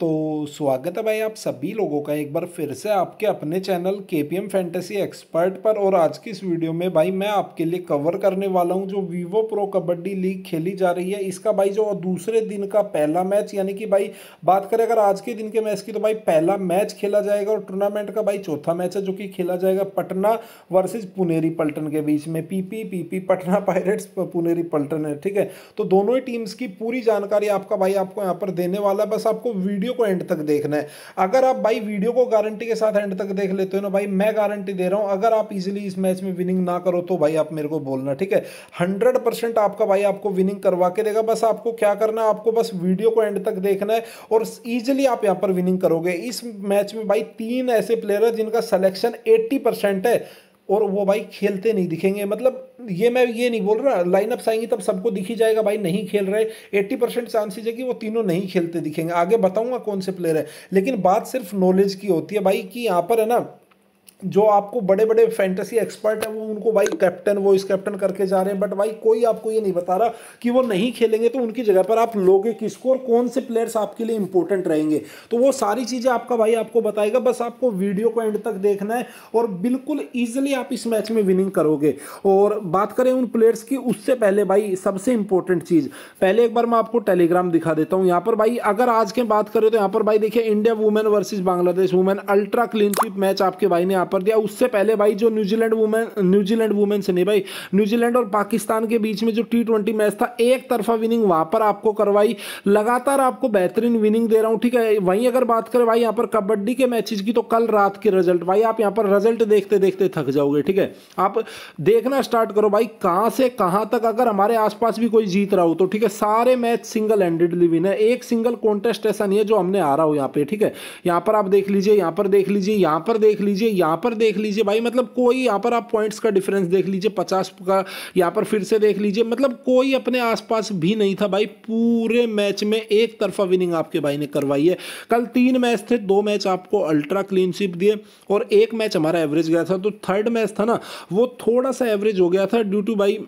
तो स्वागत है भाई आप सभी लोगों का एक बार फिर से आपके अपने चैनल के पी एम फैंटेसी एक्सपर्ट पर और आज की इस वीडियो में भाई मैं आपके लिए कवर करने वाला हूं जो वीवो प्रो कबड्डी लीग खेली जा रही है इसका भाई जो दूसरे दिन का पहला मैच यानी कि भाई बात करें अगर आज के दिन के मैच की तो भाई पहला मैच खेला जाएगा और टूर्नामेंट का भाई चौथा मैच है जो कि खेला जाएगा पटना वर्सेज पुनेरी पल्टन के बीच में PP PP Patna pirates Puneri Paltan है ठीक है तो दोनों ही टीम्स की पूरी जानकारी आपका भाई आपको यहाँ पर देने वाला है बस आपको वीडियो वीडियो को एंड तक देखना है अगर आप भाई वीडियो को गारंटी के साथ एंड तक देख लेते हो ना भाई मैं गारंटी दे रहा हूँ अगर आप इजिली इस मैच में विनिंग ना करो तो भाई आप मेरे को बोलना ठीक है हंड्रेड आपका भाई आपको विनिंग करवा के देगा बस आपको क्या करना है आपको बस वीडियो को एंड तक देखना है और ईजिली आप यहाँ पर विनिंग करोगे इस मैच में भाई तीन ऐसे प्लेयर है जिनका सलेक्शन एट्टी परसेंट है और वो भाई खेलते नहीं दिखेंगे मतलब ये मैं ये नहीं बोल रहा लाइनअप्स आएंगी तब सबको दिखी जाएगा भाई नहीं खेल रहे एट्टी परसेंट चांसेज है कि वो तीनों नहीं खेलते दिखेंगे आगे बताऊंगा कौन से प्लेयर है लेकिन बात सिर्फ नॉलेज की होती है भाई कि यहाँ पर है ना जो आपको बड़े बड़े फैंटेसी एक्सपर्ट हैं वो उनको भाई कैप्टन वो इस कैप्टन करके जा रहे हैं बट भाई कोई आपको ये नहीं बता रहा कि वो नहीं खेलेंगे तो उनकी जगह पर आप लोगे किसको और कौन से प्लेयर्स आपके लिए इंपॉर्टेंट रहेंगे तो वो सारी चीज़ें आपका भाई आपको बताएगा बस आपको वीडियो को एंड तक देखना है और बिल्कुल ईजिली आप इस मैच में विनिंग करोगे और बात करें उन प्लेयर्स की उससे पहले भाई सबसे इंपॉर्टेंट चीज़ पहले एक बार मैं आपको टेलीग्राम दिखा देता हूँ यहाँ पर भाई अगर आज के बात करें तो यहाँ पर भाई देखिए India women versus Bangladesh women ultra क्लीनशिप मैच आपके भाई ने आप पर दिया उससे पहले भाई जो न्यूजीलैंड वुमेन न्यूजीलैंड वुमेन से नहीं भाई न्यूजीलैंड और पाकिस्तान के बीच में जो टी ट्वेंटी मैच था एक तरफा विनिंग वहां पर आपको करवाई लगातार आपको बेहतरीन विनिंग दे रहा हूँ ठीक है वहीं अगर बात करें भाई यहाँ पर कबड्डी के मैचेज की तो कल रात के रिजल्ट भाई आप यहाँ पर रिजल्ट देखते देखते थक जाओगे ठीक है आप देखना स्टार्ट करो भाई कहाँ से कहाँ तक अगर हमारे आसपास भी कोई जीत रहा हो तो ठीक है सारे मैच सिंगल हैंडेडली विन है एक सिंगल कॉन्टेस्ट ऐसा नहीं है जो हमने आ रहा हो यहाँ पे ठीक है यहाँ पर आप देख लीजिए यहाँ पर देख लीजिए यहाँ पर देख लीजिए यहाँ पर देख लीजिए भाई मतलब कोई यहाँ पर आप पॉइंट्स का डिफरेंस देख लीजिए पचास का यहाँ पर फिर से देख लीजिए मतलब कोई अपने आसपास भी नहीं था भाई पूरे मैच में एक तरफा विनिंग आपके भाई ने करवाई है कल तीन मैच थे दो मैच आपको अल्ट्रा क्लीन स्विप दिए और एक मैच हमारा एवरेज गया था तो थर्ड मैच था ना वो थोड़ा सा एवरेज हो गया था ड्यू टू भाई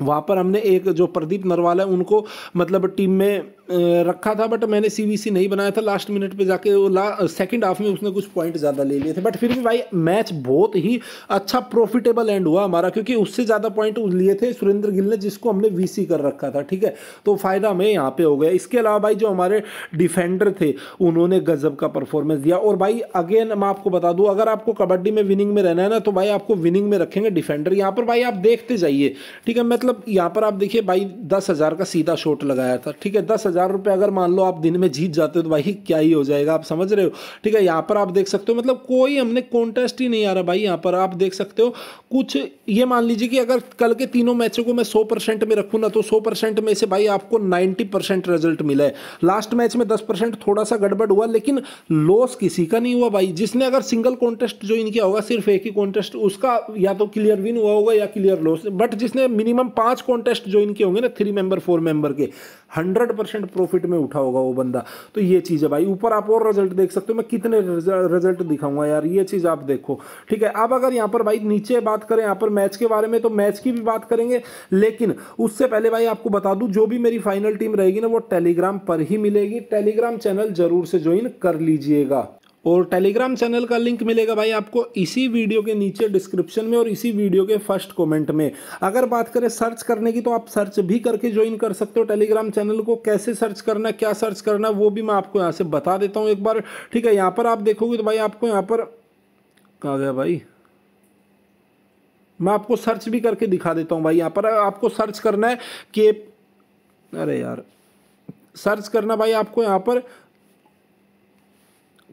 वहाँ पर हमने एक जो प्रदीप नरवाल है उनको मतलब टीम में रखा था बट मैंने सी नहीं बनाया था लास्ट मिनट पे जाके वो ला सेकेंड हाफ में उसने कुछ पॉइंट ज़्यादा ले लिए थे बट फिर भी भाई मैच बहुत ही अच्छा प्रॉफिटेबल एंड हुआ हमारा क्योंकि उससे ज़्यादा पॉइंट लिए थे सुरेंद्र गिल ने जिसको हमने वीसी कर रखा था ठीक है तो फ़ायदा हमें यहाँ पे हो गया इसके अलावा भाई जो हमारे डिफेंडर थे उन्होंने गजब का परफॉर्मेंस दिया और भाई अगेन मैं आपको बता दूँ अगर आपको कबड्डी में विनिंग में रहना है ना तो भाई आपको विनिंग में रखेंगे डिफेंडर यहाँ पर भाई आप देखते जाइए ठीक है मतलब यहाँ पर आप देखिए भाई दस का सीधा शॉट लगाया था ठीक है दस हज़ार रुपये अगर मान लो आप दिन में जीत जाते हो तो भाई क्या ही हो जाएगा आप समझ रहे हो ठीक है यहाँ पर आप देख सकते हो मतलब कोई हमने कॉन्टेस्ट ही नहीं आ रहा भाई यहाँ पर आप देख सकते हो कुछ ये मान लीजिए कि अगर कल के तीनों मैचों को मैं सौ परसेंट में रखूँ ना तो सौ परसेंट में से भाई आपको नाइन्टी परसेंट रिजल्ट मिला है लास्ट मैच में दस परसेंट थोड़ा सा गड़बड़ हुआ लेकिन लॉस किसी का नहीं हुआ भाई जिसने अगर सिंगल कॉन्टेस्ट ज्वाइन किया होगा सिर्फ एक ही कॉन्टेस्ट उसका या तो क्लियर विन हुआ होगा या क्लियर लॉस बट जिसने मिनिमम पांच कॉन्टेस्ट ज्वाइन किए होंगे ना थ्री मेंबर फोर मेंबर के हंड्रेड नेट प्रॉफिट में उठा होगा वो बंदा तो ये चीज़ है भाई ऊपर आप और रिजल्ट देख सकते हो मैं कितने रिजल्ट दिखाऊंगा यार ये चीज़ आप देखो ठीक है अब अगर यहाँ पर भाई नीचे बात करें यहाँ पर मैच के बारे में तो मैच की भी बात करेंगे लेकिन उससे पहले भाई आपको बता दूँ जो भी मेरी फाइनल टीम रहेगी ना वो टेलीग्राम पर ही मिलेगी टेलीग्राम चैनल जरूर से ज्वाइन कर लीजिएगा और टेलीग्राम चैनल का लिंक मिलेगा भाई आपको इसी वीडियो के नीचे डिस्क्रिप्शन में और इसी वीडियो के फर्स्ट कमेंट में अगर बात करें सर्च करने की तो आप सर्च भी करके ज्वाइन कर सकते हो टेलीग्राम चैनल को कैसे सर्च करना क्या सर्च करना वो भी मैं आपको यहाँ से बता देता हूँ एक बार ठीक है यहाँ पर आप देखोगे तो भाई आपको यहाँ पर कहा गया भाई मैं आपको सर्च भी करके दिखा देता हूँ भाई यहाँ पर आपको सर्च करना है कि अरे यार सर्च करना भाई आपको यहाँ पर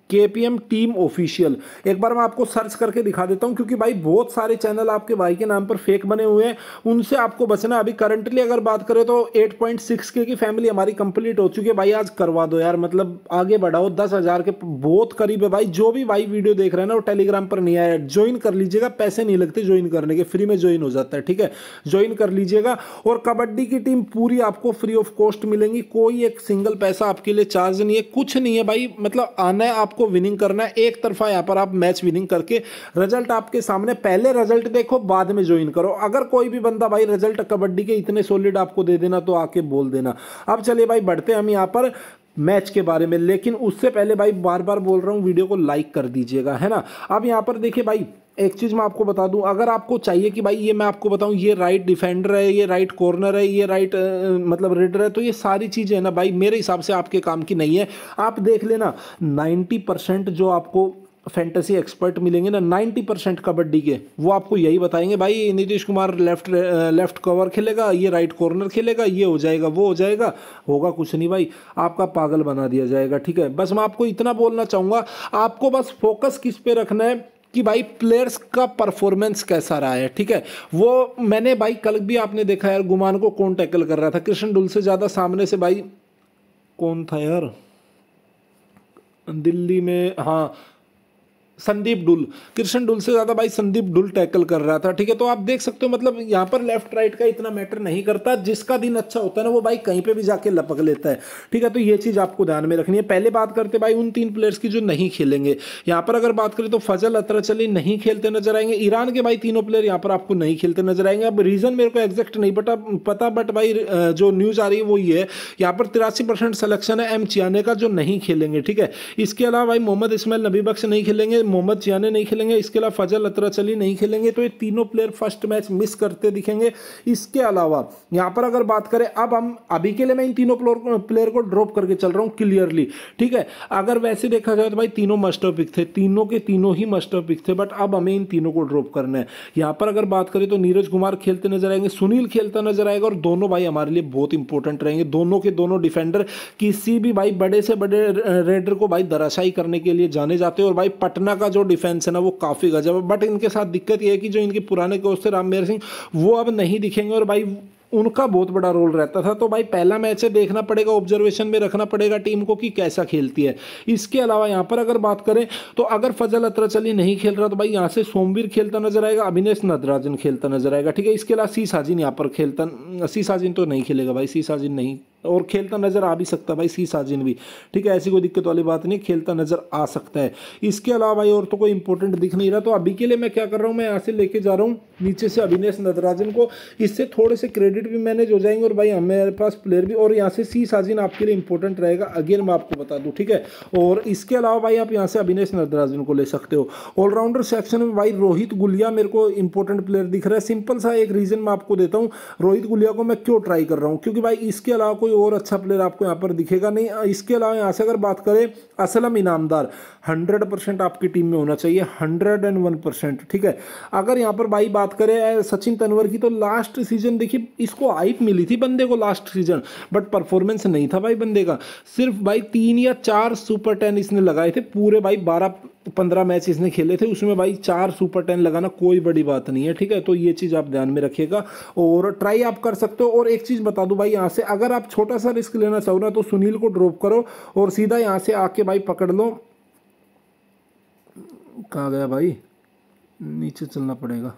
के पी एम टीम ऑफिशियल एक बार मैं आपको सर्च करके दिखा देता हूँ क्योंकि भाई बहुत सारे चैनल आपके भाई के नाम पर फेक बने हुए हैं उनसे आपको बचना अभी करंटली अगर बात करें तो 8.6 के की फैमिली हमारी कंप्लीट हो चुकी है भाई आज करवा दो यार मतलब आगे बढ़ाओ दस हज़ार के बहुत करीब है भाई जो भी भाई वीडियो देख रहे हैं ना वो टेलीग्राम पर नहीं आया ज्वाइन कर लीजिएगा पैसे नहीं लगते ज्वाइन करने के फ्री में ज्वाइन हो जाता है ठीक है ज्वाइन कर लीजिएगा और कबड्डी की टीम पूरी आपको फ्री ऑफ कॉस्ट मिलेंगी कोई एक सिंगल पैसा आपके लिए चार्ज नहीं है कुछ नहीं है भाई मतलब आना है आप आपको विनिंग करना है एक तरफा यहाँ पर आप मैच विनिंग करके रिजल्ट आपके सामने पहले रिजल्ट देखो बाद में ज्वाइन करो अगर कोई भी बंदा भाई रिजल्ट कबड्डी के इतने सॉलिड आपको दे देना तो आके बोल देना अब चलिए भाई बढ़ते हम यहाँ पर मैच के बारे में लेकिन उससे पहले भाई बार बार बोल रहा हूँ वीडियो को लाइक कर दीजिएगा है ना अब यहाँ पर देखिए भाई एक चीज़ मैं आपको बता दूं अगर आपको चाहिए कि भाई ये मैं आपको बताऊं ये राइट डिफेंडर है ये राइट कॉर्नर है ये राइट मतलब रेडर है तो ये सारी चीज़ें ना भाई मेरे हिसाब से आपके काम की नहीं है आप देख लेना नाइन्टी परसेंट जो आपको फैंटेसी एक्सपर्ट मिलेंगे ना 90 परसेंट कबड्डी के वो आपको यही बताएंगे भाई Nitish Kumar left left cover खेलेगा ये राइट कॉर्नर खेलेगा ये हो जाएगा वो हो जाएगा होगा कुछ नहीं भाई आपका पागल बना दिया जाएगा ठीक है बस मैं आपको इतना बोलना चाहूँगा आपको बस फोकस किस पे रखना है कि भाई प्लेयर्स का परफॉर्मेंस कैसा रहा है ठीक है वो मैंने भाई कल भी आपने देखा यार गुमान को कौन टैकल कर रहा था कृष्ण डुल से ज़्यादा सामने से भाई कौन था यार दिल्ली में हाँ संदीप डुल कृष्ण डुल से ज़्यादा भाई संदीप डुल टैकल कर रहा था ठीक है तो आप देख सकते हो मतलब यहाँ पर लेफ्ट राइट का इतना मैटर नहीं करता जिसका दिन अच्छा होता है ना वो भाई कहीं पे भी जाके लपक लेता है ठीक है तो ये चीज़ आपको ध्यान में रखनी है पहले बात करते भाई उन तीन प्लेयर्स की जो नहीं खेलेंगे यहाँ पर अगर बात करें तो फजल अतरचली नहीं खेलते नजर आएंगे ईरान के भाई तीनों प्लेयर यहाँ पर आपको नहीं खेलते नजर आएंगे अब रीज़न मेरे को एग्जैक्ट नहीं बट पता बट भाई जो न्यूज़ आ रही है वो ये है यहाँ पर तिरासी परसेंट सलेक्शन है एम चियाने का जो नहीं खेलेंगे ठीक है इसके अलावा भाई मोहम्मद इसमाइल नबी बख्श नहीं खेलेंगे मोहम्मद जियाने नहीं खेलेंगे इसके अलावा फजल अतराचली नहीं खेलेंगे तो ये तीनों प्लेयर फर्स्ट मैच मिस करते दिखेंगे इसके अलावा यहाँ पर अगर बात करें अब हम अभी के लिए मैं इन तीनों प्लेयर को ड्रॉप करके चल रहा हूँ क्लियरली ठीक है अगर वैसे देखा जाए तो भाई तीनों मस्टर पिक थे तीनों के तीनों ही मस्टर पिक थे बट अब हमें इन तीनों को ड्रॉप करना है यहाँ पर अगर बात करें तो नीरज कुमार खेलते नजर आएंगे सुनील खेलता नजर आएगा और दोनों भाई हमारे लिए बहुत इंपॉर्टेंट रहेंगे दोनों के दोनों डिफेंडर किसी भी भाई बड़े से बड़े रेडर को भाई दराशाई करने के लिए जाने जाते हैं और भाई पटना का जो डिफेंस है ना वो काफ़ी गजब है बट इनके साथ दिक्कत ये है कि जो इनके पुराने कोच थे रामवीर सिंह वो अब नहीं दिखेंगे और भाई उनका बहुत बड़ा रोल रहता था तो भाई पहला मैच है देखना पड़ेगा ऑब्जर्वेशन में रखना पड़ेगा टीम को कि कैसा खेलती है इसके अलावा यहाँ पर अगर बात करें तो अगर फजल अत्राचली नहीं खेल रहा तो भाई यहाँ से सोमवीर खेलता नजर आएगा अभिनेश नदराजन खेलता नजर आएगा ठीक है इसके अलावा सी साजिन यहाँ पर खेलता सी साजिन तो नहीं खेलेगा भाई सी साजिन नहीं और खेलता नज़र आ भी सकता है भाई सी साजिन भी ठीक है ऐसी कोई दिक्कत वाली बात नहीं खेलता नज़र आ सकता है इसके अलावा भाई और तो कोई इंपॉर्टेंट दिख नहीं रहा तो अभी के लिए मैं क्या कर रहा हूँ मैं यहाँ से लेके जा रहा हूँ नीचे से अभिनेश नदराजन को इससे थोड़े से क्रेडिट भी मैनेज हो जाएंगे और भाई हमारे पास प्लेयर भी और यहाँ से सी साजिन आपके लिए इंपॉर्टेंट रहेगा अगेन मैं आपको बता दूँ ठीक है और इसके अलावा भाई आप यहाँ से अभिनेश नदराजन को ले सकते हो ऑलराउंडर सेक्शन में भाई रोहित गुलिया मेरे को इंपॉर्टेंट प्लेयर दिख रहा है सिंपल सा एक रीज़न मैं आपको देता हूँ रोहित गुलिया को मैं क्यों ट्राई कर रहा हूँ क्योंकि भाई इसके अलावा कोई कोई और अच्छा प्लेयर आपको यहाँ पर दिखेगा नहीं इसके अलावा यहाँ से अगर बात करें असलम इनामदार हंड्रेड परसेंट आपकी टीम में होना चाहिए हंड्रेड एंड वन परसेंट ठीक है अगर यहाँ पर भाई बात करें सचिन तनवर की तो लास्ट सीजन देखिए इसको आइप मिली थी बंदे को लास्ट सीजन बट परफॉर्मेंस नहीं था भाई बंदे का सिर्फ भाई तीन या चार सुपर टेन इसने लगाए थे पूरे भाई बारह पंद्रह मैच इसने खेले थे उसमें भाई चार सुपर टेन लगाना कोई बड़ी बात नहीं है ठीक है तो ये चीज़ आप ध्यान में रखिएगा और ट्राई आप कर सकते हो और एक चीज़ बता दूँ भाई यहाँ से अगर आप छोटा सा रिस्क लेना चाहो ना तो सुनील को ड्रॉप करो और सीधा यहाँ से आके भाई पकड़ लो कहाँ गया भाई नीचे चलना पड़ेगा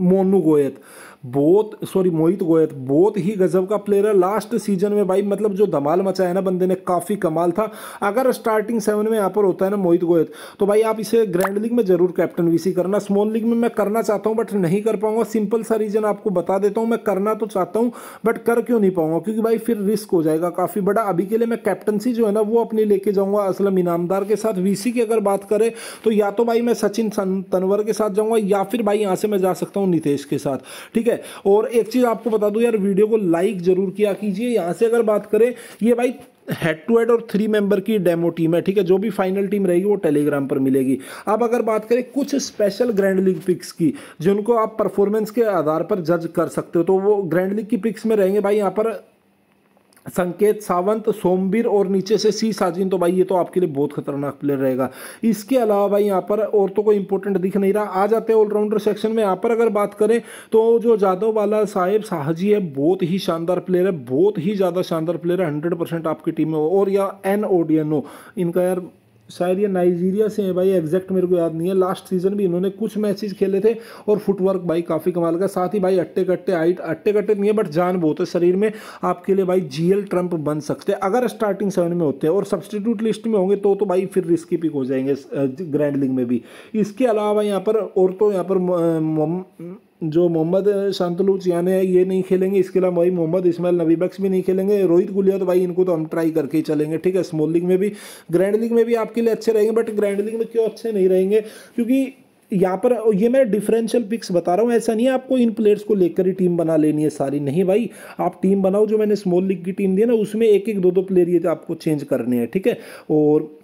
मोनू गोयत बहुत सॉरी मोहित गोयत बहुत ही गजब का प्लेयर है लास्ट सीजन में भाई मतलब जो धमाल मचाया ना बंदे ने काफ़ी कमाल था अगर स्टार्टिंग सेवन में यहाँ पर होता है ना मोहित गोयत तो भाई आप इसे ग्रैंड लीग में ज़रूर कैप्टन वीसी करना स्मॉल लीग में मैं करना चाहता हूँ बट नहीं कर पाऊंगा सिंपल सा रीज़न आपको बता देता हूँ मैं करना तो चाहता हूँ बट कर क्यों नहीं पाऊंगा क्योंकि भाई फिर रिस्क हो जाएगा काफ़ी बड़ा अभी के लिए मैं कैप्टनसी जो है ना वो अपने लेके जाऊँगा असलम इनामदार के साथ वी की अगर बात करें तो या तो भाई मैं सचिन तनवर के साथ जाऊँगा या फिर भाई यहाँ से मैं जा सकता हूँ नितेश के साथ ठीक है और एक चीज़ आपको बता दूं यार वीडियो को लाइक ज़रूर किया कीजिए यहां से अगर बात करें ये भाई हेड टू हेड और थ्री मेंबर की डेमो टीम है ठीक है जो भी फाइनल टीम रहेगी वो टेलीग्राम पर मिलेगी अब अगर बात करें कुछ स्पेशल ग्रैंड लीग पिक्स की जिनको आप परफॉर्मेंस के आधार पर जज कर सकते हो तो वो ग्रैंड लीग की पिक्स में रहेंगे भाई यहाँ पर संकेत सावंत सोमबीर और नीचे से सी साजिन तो भाई ये तो आपके लिए बहुत खतरनाक प्लेयर रहेगा इसके अलावा भाई यहाँ पर और तो कोई इंपॉर्टेंट दिख नहीं रहा आ जाते हैं ऑलराउंडर सेक्शन में यहाँ पर अगर बात करें तो जो जादव वाला साहेब शाहजी है बहुत ही शानदार प्लेयर है बहुत ही ज़्यादा शानदार प्लेयर है हंड्रेड परसेंट आपकी टीम में हो और या एन ओडियनो इनका यार शायद ये नाइजीरिया से है भाई एग्जैक्ट मेरे को याद नहीं है लास्ट सीजन भी इन्होंने कुछ मैचेस खेले थे और फुटवर्क भाई काफ़ी कमाल का साथ ही भाई अट्टे कट्टे हाइट अट्टे कट्टे नहीं है बट जान बहुत है शरीर में आपके लिए भाई जीएल ट्रंप बन सकते हैं अगर स्टार्टिंग सेवन में होते हैं और सब्सटीट्यूट लिस्ट में होंगे तो तो भाई फिर रिस्की पिक हो जाएंगे ग्रैंड uh, में भी इसके अलावा यहाँ पर और तो यहाँ पर uh, जो मोहम्मद शांतलू चियाने है ये नहीं खेलेंगे इसके अलावा भाई मोहम्मद इसमाइल नबी बख्श भी नहीं खेलेंगे रोहित गुलिया तो भाई इनको तो हम ट्राई करके ही चलेंगे ठीक है स्मॉल लीग में भी ग्रैंड लीग में भी आपके लिए अच्छे रहेंगे बट ग्रैंड लीग में क्यों अच्छे नहीं रहेंगे क्योंकि यहाँ पर ये मैं डिफरेंशियल पिक्स बता रहा हूँ ऐसा नहीं है आपको इन प्लेयर्स को लेकर ही टीम बना लेनी है सारी नहीं भाई आप टीम बनाओ जो मैंने स्मॉल लीग की टीम दी है ना उसमें एक एक दो दो प्लेयर ये आपको चेंज करने हैं ठीक है और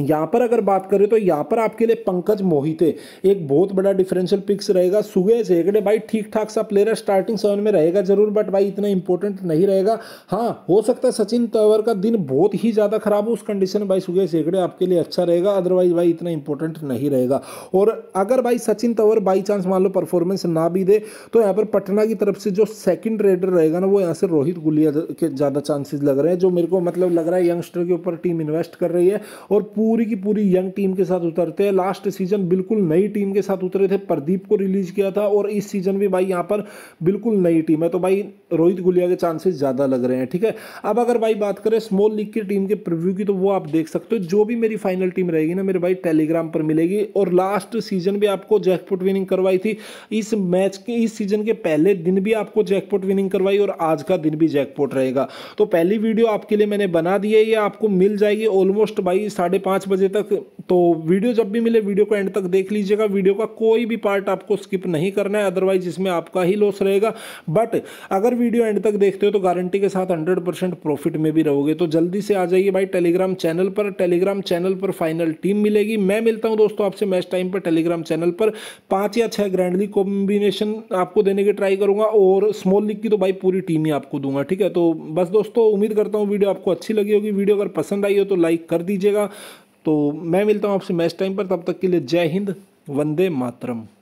यहाँ पर अगर बात करें तो यहाँ पर आपके लिए पंकज मोहिते एक बहुत बड़ा डिफरेंशियल पिक्स रहेगा से हेगड़े भाई ठीक ठाक सा प्लेयर स्टार्टिंग सेवन में रहेगा जरूर बट भाई इतना इंपॉर्टेंट नहीं रहेगा हाँ हो सकता है सचिन तंवर का दिन बहुत ही ज़्यादा खराब हो उस कंडीशन में भाई से हेगड़े आपके लिए अच्छा रहेगा अदरवाइज भाई इतना इंपॉर्टेंट नहीं रहेगा और अगर भाई सचिन तंवर बाई चांस मान लो परफॉर्मेंस ना भी दे तो यहाँ पर पटना की तरफ से जो सेकेंड रेडर रहेगा ना वो यहाँ से रोहित गुलिया के ज़्यादा चांसेज लग रहे हैं जो मेरे को मतलब लग रहा है यंगस्टर के ऊपर टीम इन्वेस्ट कर रही है और पूरी की पूरी यंग टीम के साथ उतरते हैं लास्ट सीजन बिल्कुल नई टीम के साथ उतरे थे प्रदीप को रिलीज किया था और इस सीजन भी भाई यहाँ पर बिल्कुल नई टीम है तो भाई रोहित गुलिया के चांसेस ज़्यादा लग रहे हैं ठीक है अब अगर भाई बात करें स्मॉल लीग की टीम के प्रिव्यू की तो वो आप देख सकते हो जो भी मेरी फाइनल टीम रहेगी ना मेरे भाई टेलीग्राम पर मिलेगी और लास्ट सीजन भी आपको जैकपोट विनिंग करवाई थी इस मैच के इस सीजन के पहले दिन भी आपको जैकपोट विनिंग करवाई और आज का दिन भी जैकपोट रहेगा तो पहली वीडियो आपके लिए मैंने बना दी है ये आपको मिल जाएगी ऑलमोस्ट भाई साढ़े पाँच बजे तक तो वीडियो जब भी मिले वीडियो को एंड तक देख लीजिएगा वीडियो का कोई भी पार्ट आपको स्किप नहीं करना है अदरवाइज इसमें आपका ही लॉस रहेगा बट अगर वीडियो एंड तक देखते हो तो गारंटी के साथ हंड्रेड परसेंट प्रॉफिट में भी रहोगे तो जल्दी से आ जाइए भाई टेलीग्राम चैनल पर टेलीग्राम चैनल पर फाइनल टीम मिलेगी मैं मिलता हूँ दोस्तों आपसे मैच टाइम पर टेलीग्राम चैनल पर पाँच या छः ग्रैंडली कॉम्बिनेशन आपको देने की ट्राई करूँगा और स्मॉल लीग की तो भाई पूरी टीम ही आपको दूंगा ठीक है तो बस दोस्तों उम्मीद करता हूँ वीडियो आपको अच्छी लगी होगी वीडियो अगर पसंद आई हो तो लाइक कर दीजिएगा तो मैं मिलता हूँ आपसे मैच टाइम पर तब तक के लिए जय हिंद वंदे मातरम